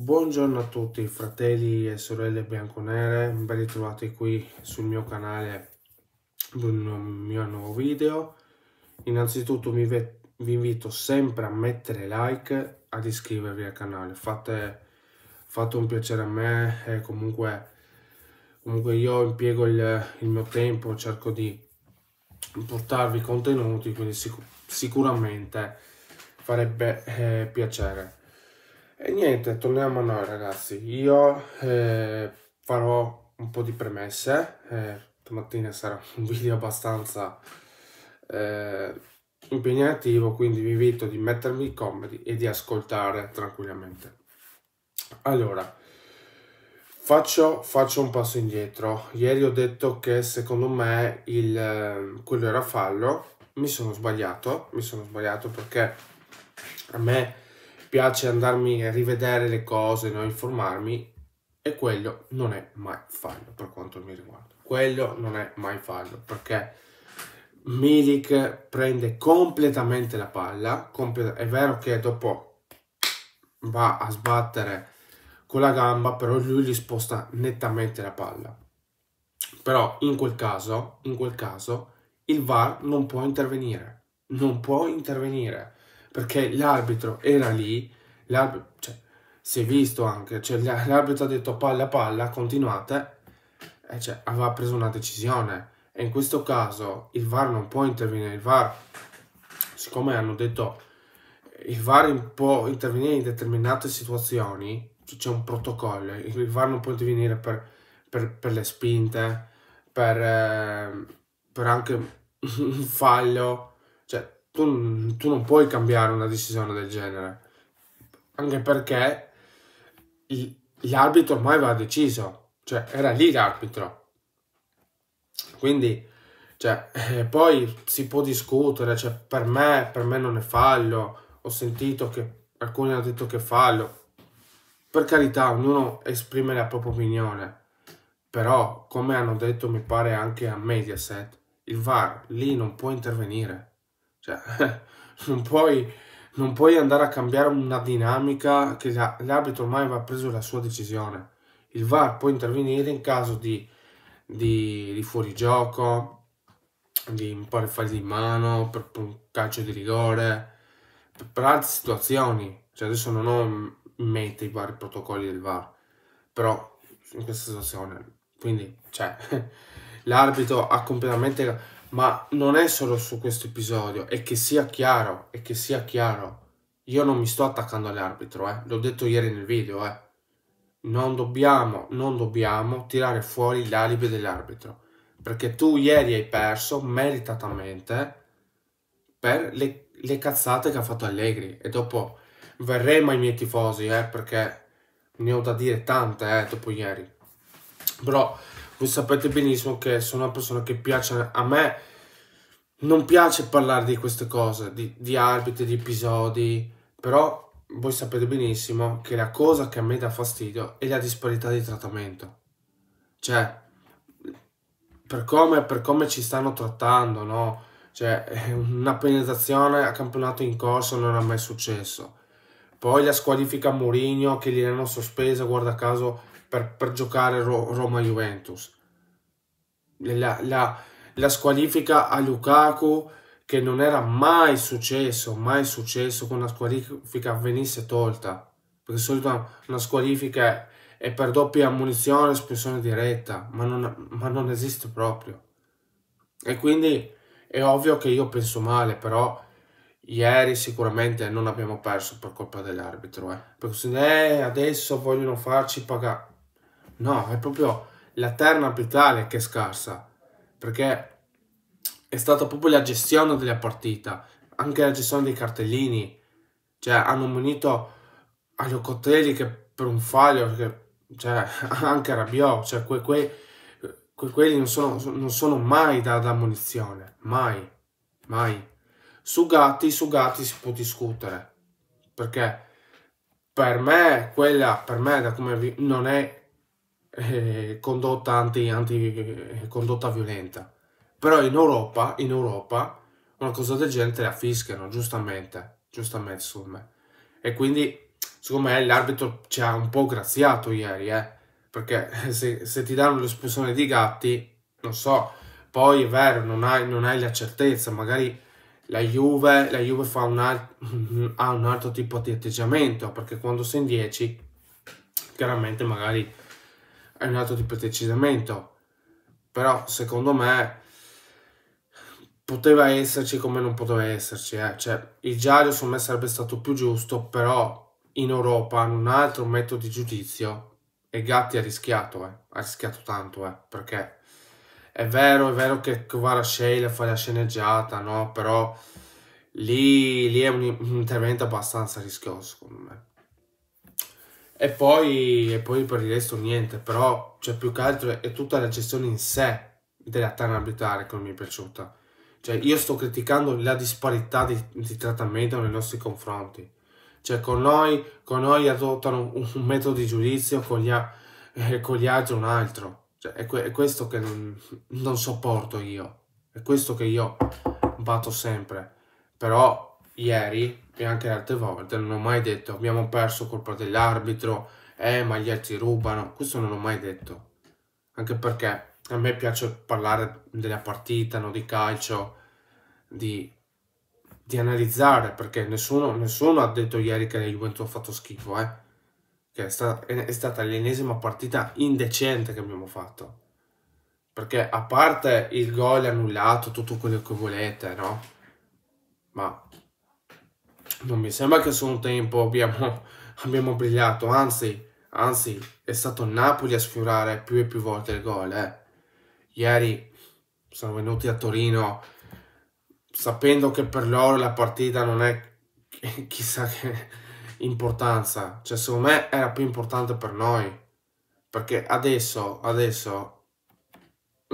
Buongiorno a tutti fratelli e sorelle bianconere, ben ritrovati qui sul mio canale per un mio nuovo video. Innanzitutto vi, vi invito sempre a mettere like, ad iscrivervi al canale, fate, fate un piacere a me e comunque, comunque io impiego il, il, mio tempo, cerco di portarvi contenuti, quindi sic sicuramente farebbe eh, piacere. E niente, torniamo a noi ragazzi. Io eh, farò un po' di premesse. Eh, stamattina sarà un video abbastanza eh, impegnativo, quindi vi invito di mettermi i comodi e di ascoltare tranquillamente. Allora, faccio, faccio un passo indietro. Ieri ho detto che secondo me il, eh, quello era fallo. Mi sono sbagliato, mi sono sbagliato perché a me piace andarmi a rivedere le cose, no? informarmi e quello non è mai fallo per quanto mi riguarda. Quello non è mai fallo perché Milik prende completamente la palla, è vero che dopo va a sbattere con la gamba, però lui gli sposta nettamente la palla. Però in quel caso, in quel caso il VAR non può intervenire, non può intervenire perché l'arbitro era lì, cioè, si è visto anche, cioè, l'arbitro ha detto palla palla, continuate, e cioè, aveva preso una decisione. E in questo caso il VAR non può intervenire, il VAR, siccome hanno detto il VAR può intervenire in determinate situazioni, cioè c'è un protocollo, il VAR non può intervenire per, per, per le spinte, per, ehm, per anche un fallo, cioè tu, tu non puoi cambiare una decisione del genere, anche perché l'arbitro ormai va deciso, cioè era lì l'arbitro. Quindi, cioè, eh, poi si può discutere, cioè, per me, per me non è fallo, ho sentito che alcuni hanno detto che è fallo, per carità, ognuno esprime la propria opinione, però, come hanno detto, mi pare anche a Mediaset, il VAR lì non può intervenire cioè, non puoi, non puoi andare a cambiare una dinamica che l'arbitro ormai aveva preso la sua decisione. Il VAR può intervenire in caso di, di, di fuorigioco, di un po' di falli di mano, per, per, un calcio di rigore, per, per altre situazioni. Cioè, adesso non ho in mente i vari protocolli del VAR, però in questa situazione. Quindi, cioè, l'arbitro ha completamente ma non è solo su questo episodio, è che sia chiaro, è che sia chiaro. Io non mi sto attaccando all'arbitro, eh. L'ho detto ieri nel video, eh. Non dobbiamo, non dobbiamo tirare fuori l'alibi dell'arbitro. Perché tu ieri hai perso meritatamente per le, le cazzate che ha fatto Allegri. E dopo verremo ai miei tifosi, eh, perché ne ho da dire tante, eh, dopo ieri. Però voi sapete benissimo che sono una persona che piace a me non piace parlare di queste cose di, di arbitri di episodi però voi sapete benissimo che la cosa che a me dà fastidio è la disparità di trattamento cioè per come, per come ci stanno trattando no cioè una penalizzazione a campionato in corso non è mai successo poi la squalifica a Mourinho che gli hanno sospesa guarda caso per, per giocare Ro Roma-Juventus. La, la, la, squalifica a Lukaku che non era mai successo, mai successo che una squalifica venisse tolta, perché di solito una, squalifica è per doppia ammunizione, espressione diretta, ma non, ma non esiste proprio. E quindi è ovvio che io penso male, però ieri sicuramente non abbiamo perso per colpa dell'arbitro. Eh. Perché se eh, adesso vogliono farci pagare. No, è proprio la terna arbitrale che è scarsa, perché è stata proprio la gestione della partita, anche la gestione dei cartellini, cioè hanno munito Alio Cotelli che per un fallo, che, cioè anche Rabiot, cioè que, que, que, quelli non sono, non sono, mai da, da munizione, mai, mai. Su Gatti, su Gatti si può discutere, perché per me quella, per me da come vi, non è eh, condotta, anti, anti, condotta violenta. Però in Europa, in Europa una cosa del genere la fischiano, giustamente, giustamente secondo me. E quindi secondo me l'arbitro ci ha un po' graziato ieri, eh? perché se, se ti danno l'espulsione di gatti, non so, poi è vero, non hai, non hai la certezza, magari la Juve, la Juve fa un ha un altro tipo di atteggiamento, perché quando sei in 10, chiaramente magari è un altro tipo di atteggiamento però secondo me poteva esserci come non poteva esserci eh. cioè, il giallo su me sarebbe stato più giusto però in Europa hanno un altro metodo di giudizio e Gatti ha rischiato eh. ha rischiato tanto eh. perché è vero, è vero che Kvarasheila fa la sceneggiata, no? Però lì, lì è un intervento abbastanza rischioso, secondo me. E poi, e poi per il resto niente, però cioè, più che altro è, tutta la gestione in sé della tana arbitrale che non mi è piaciuta. Cioè, io sto criticando la disparità di, di trattamento nei nostri confronti. Cioè, con noi, con noi adottano un, un, metodo di giudizio, con gli, eh, con gli altri un altro. Cioè, è, que, è, questo che non, non sopporto io. È questo che io batto sempre. Però ieri e anche altre volte non ho mai detto abbiamo perso colpa dell'arbitro, eh ma gli altri rubano, questo non l'ho mai detto. Anche perché a me piace parlare della partita, no, di calcio, di, di analizzare, perché nessuno, nessuno, ha detto ieri che la Juventus ha fatto schifo, eh. Che è, sta, è stata l'ennesima partita indecente che abbiamo fatto. Perché a parte il gol annullato, tutto quello che volete, no? Ma non mi sembra che su un tempo abbiamo, abbiamo brillato, anzi, anzi, è stato Napoli a sfiorare più e più volte il gol. Eh. Ieri sono venuti a Torino sapendo che per loro la partita non è chissà che importanza, cioè secondo me era più importante per noi, perché adesso, adesso,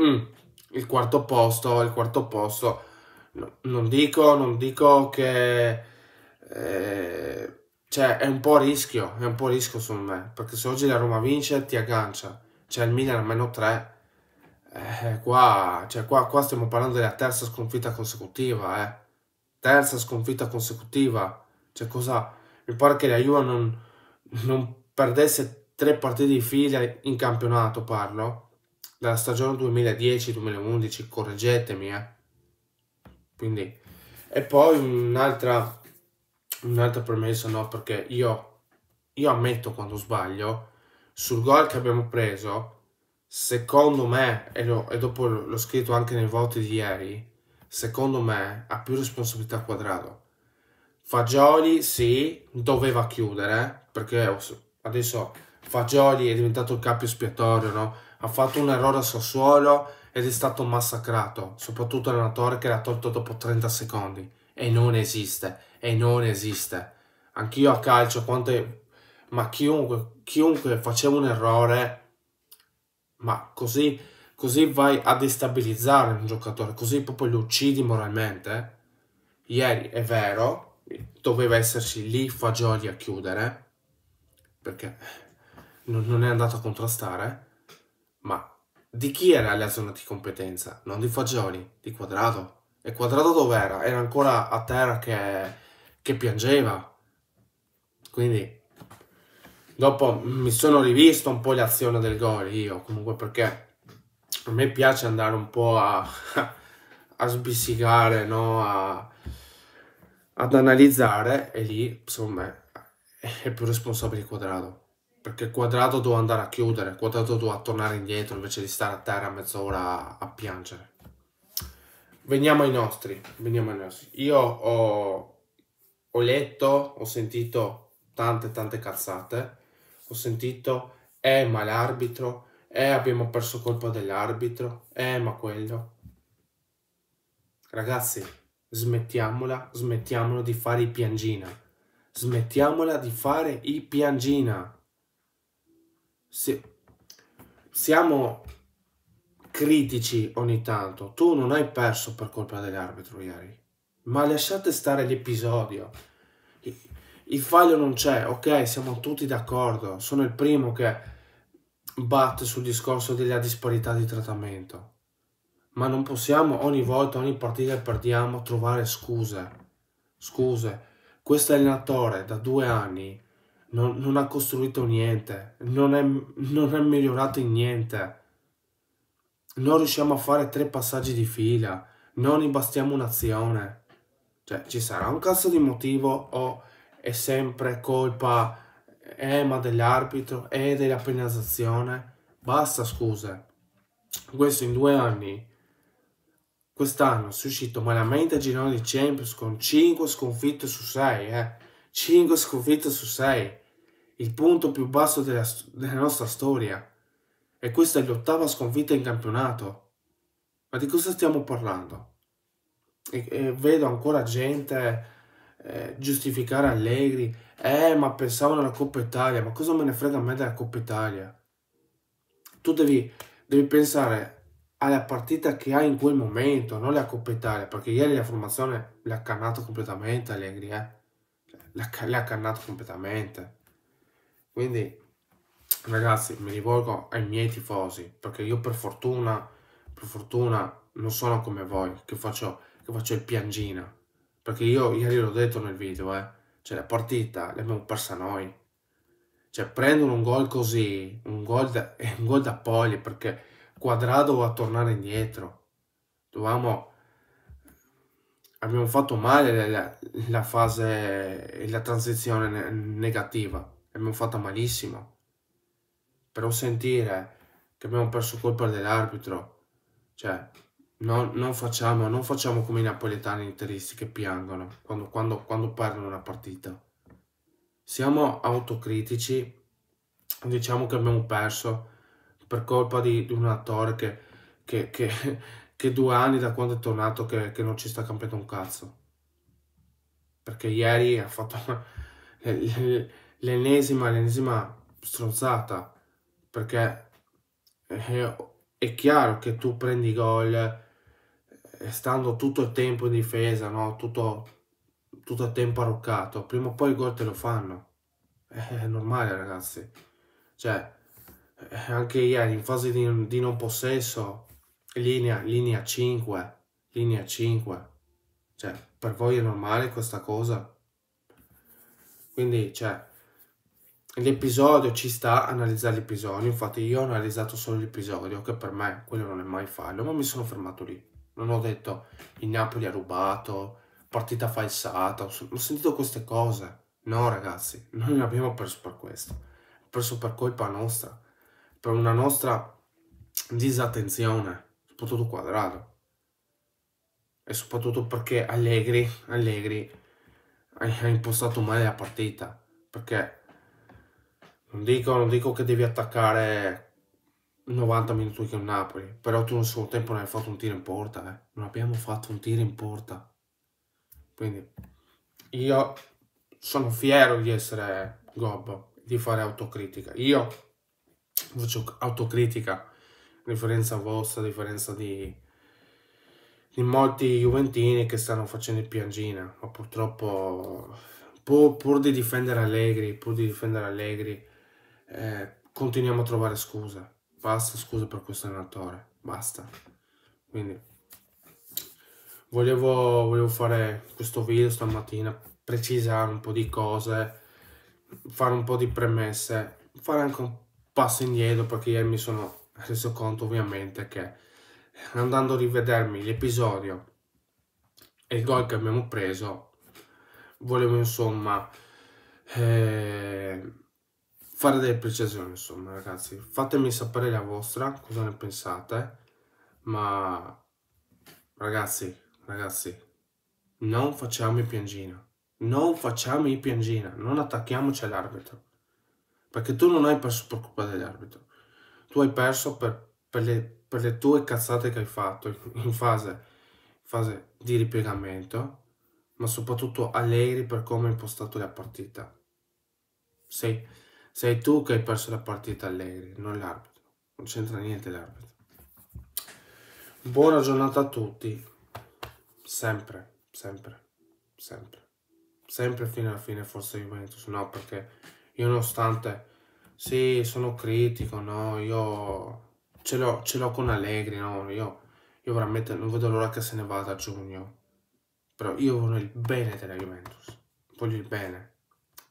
mm, il quarto posto, il quarto posto, no, non dico, non dico che eh, cioè è un po' a rischio, è un po' a rischio su me, perché se oggi la Roma vince ti aggancia, cioè il Milan a meno 3, eh, qua, cioè qua, qua, stiamo parlando della terza sconfitta consecutiva, eh. terza sconfitta consecutiva, cioè cosa, mi pare che la Juve non, non perdesse tre partite di fila in campionato, parlo, dalla stagione 2010-2011, correggetemi, eh. Quindi, e poi un'altra un'altra premessa no, perché io, io ammetto quando sbaglio, sul gol che abbiamo preso, secondo me, e, lo, e dopo l'ho scritto anche nei voti di ieri, secondo me ha più responsabilità quadrato. Fagioli sì, doveva chiudere, perché adesso Fagioli è diventato il capo espiatorio, no? ha fatto un errore a Sassuolo ed è stato massacrato, soprattutto nella torre che l'ha tolto dopo 30 secondi. E non esiste, e non esiste. Anch'io a calcio, quante... ma chiunque, chiunque faceva un errore, ma così, così vai a destabilizzare un giocatore, così proprio lo uccidi moralmente. Ieri è vero, doveva esserci lì Fagioli a chiudere, perché non è andato a contrastare, ma di chi era la zona di competenza? Non di Fagioli, di Quadrato. E Quadrato dov'era? Era ancora a terra che, che piangeva. Quindi, dopo mi sono rivisto un po' l'azione del gol io, comunque perché a me piace andare un po' a, a sbissicare, no? A, ad analizzare e lì, secondo me, è più responsabile Quadrato perché Quadrato doveva andare a chiudere, Quadrato doveva tornare indietro invece di stare a terra mezz'ora a piangere. Veniamo ai nostri, veniamo ai nostri. Io ho, ho letto, ho sentito tante tante cazzate, ho sentito eh ma l'arbitro, eh abbiamo perso colpa dell'arbitro, eh ma quello. Ragazzi, smettiamola, smettiamola di fare i piangina. Smettiamola di fare i piangina se siamo critici ogni tanto, tu non hai perso per colpa dell'arbitro ieri, ma lasciate stare l'episodio. Il fallo non c'è, ok, siamo tutti d'accordo. Sono il primo che batte sul discorso della disparità di trattamento. Ma non possiamo ogni volta, ogni partita che perdiamo, trovare scuse. Scuse. Questo allenatore da due anni non, non ha costruito niente, non è, non è migliorato in niente. Non riusciamo a fare tre passaggi di fila, non imbastiamo un'azione. Cioè, ci sarà un cazzo di motivo o è sempre colpa eh, dell'arbitro e della penalizzazione? Basta scuse. Questo in due anni. Quest'anno si è uscito malamente a girone di Champions con 5 sconfitte su 6, eh. 5 sconfitte su 6 il punto più basso della, della nostra storia. E questa è l'ottava sconfitta in campionato. Ma di cosa stiamo parlando? E, e vedo ancora gente eh, giustificare Allegri. Eh, ma pensavano alla Coppa Italia. Ma cosa me ne frega a me della Coppa Italia? Tu devi, devi pensare alla partita che hai in quel momento, non la Coppa Italia, perché ieri la formazione l'ha cannato completamente Allegri, eh? L'ha cannato completamente. Quindi, ragazzi, mi rivolgo ai miei tifosi, perché io per fortuna, per fortuna non sono come voi, che faccio, che faccio il piangina. Perché io ieri l'ho detto nel video, eh. Cioè, la partita l'abbiamo persa noi. Cioè, prendono un gol così, un gol da, un gol da poglie, perché Quadrado doveva tornare indietro. Dovevamo abbiamo fatto male la, la, fase la transizione negativa L'abbiamo fatto malissimo. Però sentire che abbiamo perso colpa dell'arbitro, cioè, no, non, facciamo, non facciamo come i napoletani interisti che piangono quando, quando, quando perdono una partita. Siamo autocritici, diciamo che abbiamo perso per colpa di, di un attore che, che, che, che, due anni da quando è tornato che, che non ci sta cambiando un cazzo. Perché ieri ha fatto... l'ennesima, l'ennesima stronzata, perché è, eh, è, chiaro che tu prendi gol eh, stando tutto il tempo in difesa, no? tutto, tutto il tempo arroccato, prima o poi il gol te lo fanno, eh, è normale ragazzi, cioè anche ieri in fase di, di non possesso, linea, linea 5, linea 5, cioè per voi è normale questa cosa? Quindi, cioè, l'episodio ci sta a analizzare l'episodio, infatti io ho analizzato solo l'episodio, che per me quello non è mai fallo, ma mi sono fermato lì. Non ho detto il Napoli ha rubato, partita falsata, ho sentito queste cose. No ragazzi, noi abbiamo perso per questo, perso per colpa nostra, per una nostra disattenzione, soprattutto quadrato. E soprattutto perché Allegri, Allegri ha impostato male la partita, perché non dico, non dico che devi attaccare 90 minuti che con Napoli, però tu nel suo tempo non hai fatto un tiro in porta, eh. non abbiamo fatto un tiro in porta. Quindi io sono fiero di essere Gobbo, di fare autocritica. Io faccio autocritica, a differenza vostra, a differenza di, di molti juventini che stanno facendo il piangina, ma purtroppo pur, pur di difendere Allegri, pur di difendere Allegri, eh, continuiamo a trovare scuse. Basta scuse per questo allenatore, basta. Quindi volevo, volevo fare questo video stamattina, precisare un po' di cose, fare un po' di premesse, fare anche un passo indietro perché ieri mi sono reso conto ovviamente che andando a rivedermi l'episodio e il gol che abbiamo preso, volevo insomma... Eh, fare delle precisioni insomma ragazzi fatemi sapere la vostra cosa ne pensate ma ragazzi ragazzi non facciamo i piangina non facciamo i piangina non attacchiamoci all'arbitro perché tu non hai perso per colpa dell'arbitro tu hai perso per, per, le, per, le, tue cazzate che hai fatto in fase, fase di ripiegamento ma soprattutto Allegri per come ha impostato la partita sì sei tu che hai perso la partita allegri, non l'arbitro. Non c'entra niente l'arbitro. Buona giornata a tutti. Sempre, sempre, sempre. Sempre fino alla fine forse Juventus, no? Perché io nonostante, sì, sono critico, no? Io ce l'ho, con Allegri, no? Io, io veramente non vedo l'ora che se ne vada a giugno. Però io voglio il bene della Juventus. Voglio il bene.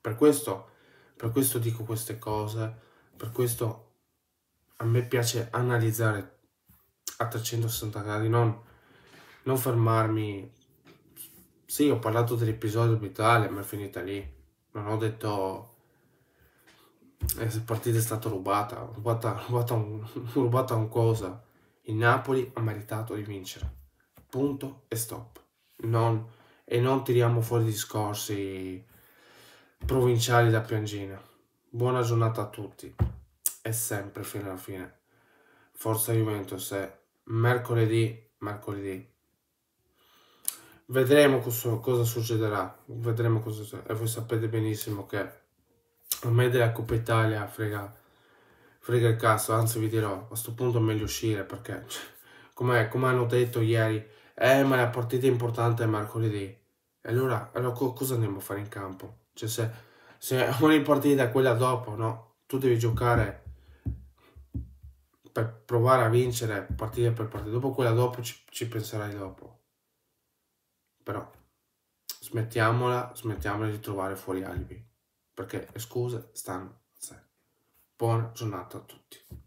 Per questo per questo dico queste cose, per questo a me piace analizzare a 360 gradi, non, non fermarmi. Sì, ho parlato dell'episodio vitale, ma è finita lì. Non ho detto eh, la partita è stata rubata, rubata, rubata, un, rubata un cosa. Il Napoli ha meritato di vincere. Punto e stop. Non, e non tiriamo fuori discorsi provinciali da Piangina. Buona giornata a tutti e sempre fino alla fine. Forza Juventus è eh. mercoledì, mercoledì. Vedremo cosa, cosa succederà, vedremo cosa succederà. E voi sapete benissimo che a me della Coppa Italia frega, frega il cazzo, anzi vi dirò, a questo punto è meglio uscire perché, come, come hanno detto ieri, eh ma la partita importante è mercoledì. E allora, allora cosa andiamo a fare in campo? Cioè, se, se ogni partita è quella dopo, no? Tu devi giocare per provare a vincere partita per partita. Dopo quella dopo ci, ci penserai dopo. Però smettiamola, smettiamola di trovare fuori alibi. Perché le scuse stanno a sé. Buona giornata a tutti.